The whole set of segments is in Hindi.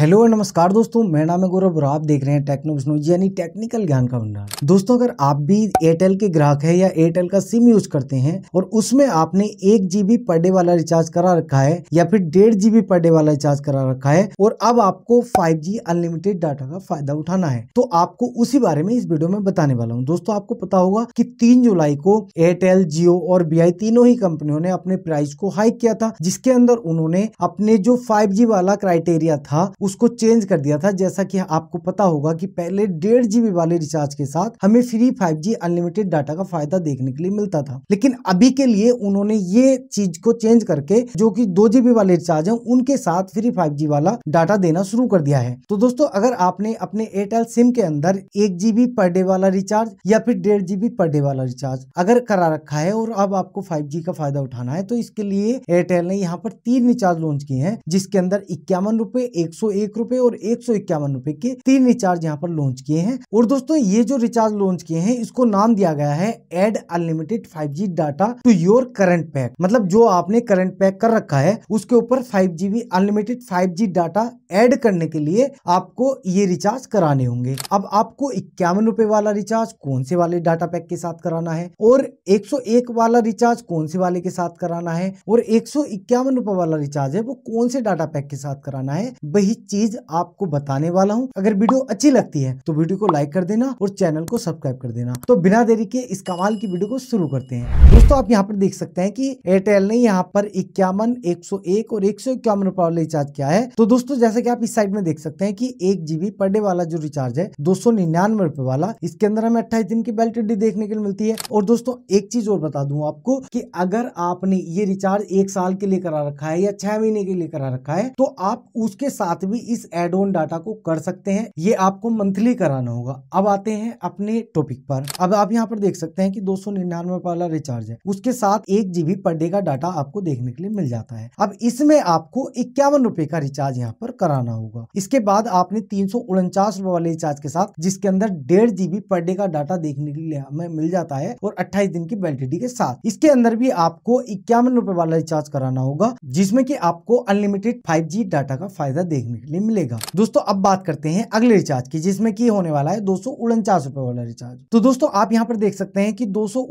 हेलो और नमस्कार दोस्तों मेरा नाम है गौरव और आप देख रहे हैं टेक्नो बिजनोजी यानी टेक्निकल ज्ञान का भंडार दोस्तों अगर आप भी एयरटेल के ग्राहक है या एयरटेल का सिम यूज करते हैं और उसमें आपने एक जीबी पर डे वाला रिचार्ज करा रखा है या फिर डेढ़ जीबी पर डे वाला रिचार्ज करा रखा है और अब आपको फाइव अनलिमिटेड डाटा का फायदा उठाना है तो आपको उसी बारे में इस वीडियो में बताने वाला हूँ दोस्तों आपको पता होगा की तीन जुलाई को एयरटेल जियो और बी तीनों ही कंपनियों ने अपने प्राइस को हाइक किया था जिसके अंदर उन्होंने अपने जो फाइव वाला क्राइटेरिया था उसको चेंज कर दिया था जैसा कि आपको पता होगा कि पहले डेढ़ जीबी वाले रिचार्ज के साथ हमें free five G unlimited data का फायदा देखने के लिए मिलता था लेकिन अभी के लिए उन्होंने ये चीज को चेंज करके जो की दो जीबी वाले रिचार्ज है उनके साथ फ्री फाइव जी वाला डाटा देना शुरू कर दिया है तो दोस्तों अगर आपने अपने एयरटेल सिम के अंदर एक जीबी पर डे वाला रिचार्ज या फिर डेढ़ जीबी पर डे वाला रिचार्ज अगर करा रखा है और अब आपको फाइव जी का फायदा उठाना है तो इसके लिए एयरटेल ने यहाँ पर तीन रिचार्ज लॉन्च किए हैं जिसके अंदर इक्यावन रूपए एक सौ एक रुपए और एक सौ इक्यावन रुपए के तीन रिचार्ज यहाँ पर लॉन्च किए हैं और दोस्तों ये जो रिचार्ज लॉन्च किए हैं इसको नाम दिया गया है add unlimited five G data to your current pack मतलब जो आपने करंट पैक कर रखा है उसके ऊपर five GB unlimited five G data add करने के लिए आपको ये रिचार्ज कराने होंगे अब आपको इक्यावन रुपए वाला रिचार्ज कौन से वाले डाटा पैक के साथ कराना है और 101 वाला रिचार्ज कौन से वाले के साथ कराना है और एक सौ वाला रिचार्ज है वो कौन से डाटा पैक के साथ कराना है वही चीज आपको बताने वाला हूँ अगर वीडियो अच्छी लगती है तो वीडियो को लाइक कर देना और चैनल को सब्सक्राइब कर देना तो बिना देरी के इस कमाल की वीडियो को शुरू करते हैं दोस्तों आप यहाँ पर देख सकते हैं की एयरटेल ने यहाँ पर इक्यावन एक और एक सौ इक्यावन रुपए वाला रिचार्ज किया है तो दोस्तों जैसे की आप इस साइड में देख सकते हैं की एक जीबी पर डे वाला जो रिचार्ज है दो सौ निन्यानवे रुपए वाला इसके अंदर हमें अट्ठाईस दिन की वैलिडिटी देखने के लिए मिलती है और दोस्तों एक चीज और बता दूं आपको कि अगर आपने ये रिचार्ज एक साल के लिए करा रखा है या छह महीने के लिए करा रखा है तो आप उसके साथ भी इस एड ऑन डाटा को कर सकते हैं ये आपको मंथली कराना होगा अब आते हैं अपने टॉपिक पर अब आप यहाँ पर देख सकते हैं कि दो सौ निन्यानवे वाला रिचार्ज है उसके साथ एक जीबी पर डे का डाटा आपको देखने के लिए मिल जाता है अब इसमें आपको इक्यावन रुपए का रिचार्ज यहाँ पर कराना होगा इसके बाद आपने तीन सौ उनचास वाले रिचार्ज के साथ जिसके अंदर डेढ़ जीबी पर डे का डाटा देखने के लिए हमें मिल जाता है और अट्ठाईस दिन की वैलिडिटी के साथ इसके अंदर भी आपको इक्यावन रुपए वाला रिचार्ज कराना होगा जिसमें की आपको अनलिमिटेड फाइव डाटा का फायदा देखने के लिए मिलेगा दोस्तों अब बात करते हैं अगले रिचार्ज की जिसमें की होने वाला है दो सौ वाला रिचार्ज तो दोस्तों आप यहाँ पर देख सकते हैं कि दो सौ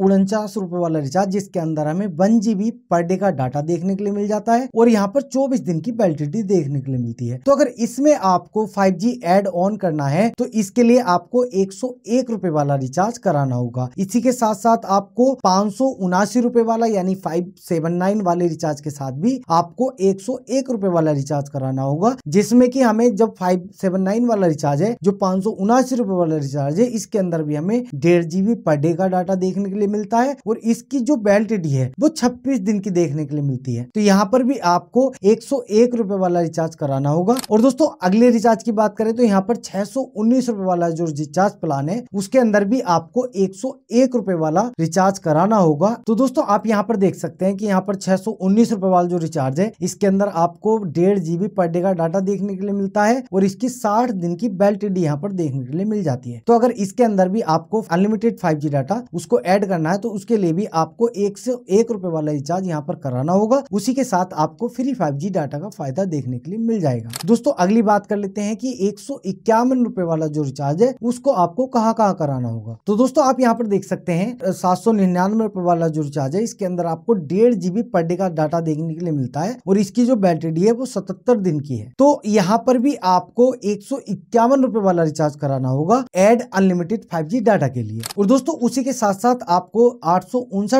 वाला रिचार्ज जिसके अंदर हमें वन जीबी पर डे का डाटा देखने के लिए मिल जाता है और यहाँ पर चौबीस दिन की वेलिडिटी देखने के लिए मिलती है तो अगर इसमें आपको फाइव जी एड ऑन करना है तो इसके लिए आपको एक सौ एक रुपए वाला रिचार्ज कराना होगा इसी के साथ साथ आपको पांच सौ उनासी रुपए वाला यानी फाइव सेवन नाइन वाले रिचार्ज के साथ भी आपको एक सौ एक रुपए वाला रिचार्ज कराना होगा जिसमें जिसमें कि हमें जब फाइव सेवन नाइन वाला रिचार्ज है जो पांच सौ उनासी रुपए वाला रिचार्ज है इसके अंदर भी हमें डेढ़ जीबी पर डे का डाटा देखने के लिए मिलता है और इसकी जो वैलिडिटी है वो छब्बीस दिन की देखने के लिए मिलती है तो यहाँ पर भी आपको एक सौ एक रुपए वाला रिचार्ज कराना होगा और दोस्तों अगले रिचार्ज की बात करें तो यहाँ पर छह सौ उन्नीस रुपए वाला जो रिचार्ज प्लान है उसके अंदर भी आपको एक सौ एक रुपए वाला रिचार्ज कराना होगा तो दोस्तों आप यहाँ पर देख सकते हैं कि यहाँ पर छह सौ उन्नीस रुपए वाला जो रिचार्ज है इसके अंदर आपको डेढ़ जीबी पर डे का डाटा देखने देखने के लिए मिलता है और इसकी साठ दिन की बेल्ट यहाँ पर देखने के लिए मिल जाती है तो अगर इसके अंदर भी आपको अनलिमिटेड फाइव डाटा उसको एड करना है तो उसके लिए भी आपको एक से एक रुपए वाला रिचार्ज यहाँ पर कराना होगा उसी के साथ आपको फ्री फाइव डाटा का फायदा देखने के लिए मिल जाएगा दोस्तों अगली बात कर लेते हैं की एक सौ इक्यावन रुपए वाला जो रिचार्ज है उसको आपको कहाँ कहाँ कराना होगा तो दोस्तों आप यहाँ पर देख सकते हैं सात सौ निन्यानवे रुपए वाला जो रिचार्ज है इसके अंदर आपको डेढ़ जीबी पर डे का डाटा देखने के लिए मिलता है और इसकी जो बैटरी है वो सतहत्तर दिन की है तो यहाँ पर भी आपको एक सौ इक्यावन रूपए वाला रिचार्ज कराना होगा एड अनलिमिटेड 5G डाटा के लिए और दोस्तों उसी के साथ साथ आपको आठ सौ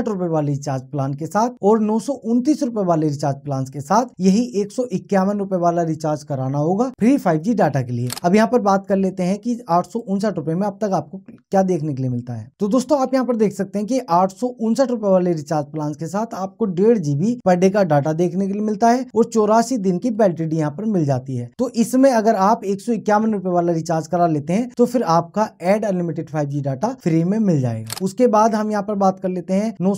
रुपए वाले रिचार्ज प्लान के साथ और नौ सौ रूपए वाले रिचार्ज प्लान के साथ यही एक सौ इक्यावन रूपए वाला रिचार्ज कराना होगा फ्री जी डाटा के लिए अब यहाँ पर बात कर लेते हैं की आठ सौ रूपए में अब तक आपको क्या देखने के लिए मिलता है तो दोस्तों आप यहाँ पर देख सकते हैं की आठ सौ रूपए वाले रिचार्ज प्लान के साथ आपको डेढ़ जीबी पर डे का डाटा देखने के लिए मिलता है और चौरासी दिन की बैटरी यहाँ पर मिल जाती है तो इसमें अगर आप एक सौ इक्यावन रुपए वाला रिचार्ज करा लेते हैं तो फिर आपका add unlimited five data free में मिल जाएगा उसके बाद हम यहाँ पर बात कर लेते हैं नौ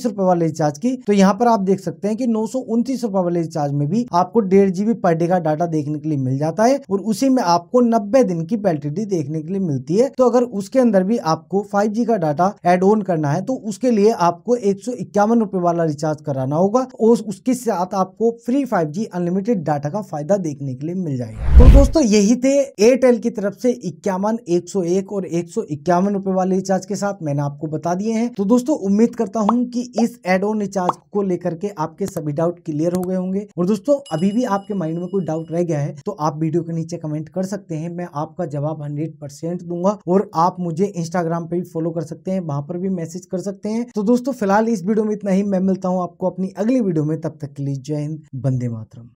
रुपए वाले रिचार्ज की तो यहाँ पर आप देख सकते हैं कि नौ रुपए वाले रिचार्ज में भी आपको डेढ़ जीबी पर डे का डाटा देखने के लिए मिल जाता है और उसी में आपको नब्बे दिन की वैलिडिटी देखने के लिए मिलती है तो अगर उसके अंदर भी आपको जी का डाटा एड ऑन करना है तो उसके लिए आपको एक रुपए वाला रिचार्ज कराना होगा और उसके साथ आपको फ्री जी अनलिमिटेड डाटा का फायदा देखने के लिए लिए मिल जाएगा तो दोस्तों यही थे एयरटेल की तरफ से इक्यावन एक सौ एक और एक सौ इक्यावन रुपए वाले रिचार्ज के साथ मैंने आपको बता दिए हैं तो दोस्तों उम्मीद करता हूँ की इस एड ऑन रिचार्ज को लेकर के आपके सभी डाउट क्लियर हो गए होंगे और दोस्तों अभी भी आपके माइंड में कोई डाउट रह गया है तो आप वीडियो के नीचे कमेंट कर सकते हैं मैं आपका जवाब हंड्रेड परसेंट दूंगा और आप मुझे इंस्टाग्राम पे भी फॉलो कर सकते हैं वहां पर भी मैसेज कर सकते हैं तो दोस्तों फिलहाल इस वीडियो में इतना ही मैं मिलता हूं आपको अपनी अगली वीडियो में तब तक के लिए जय हिंद बंदे मातरम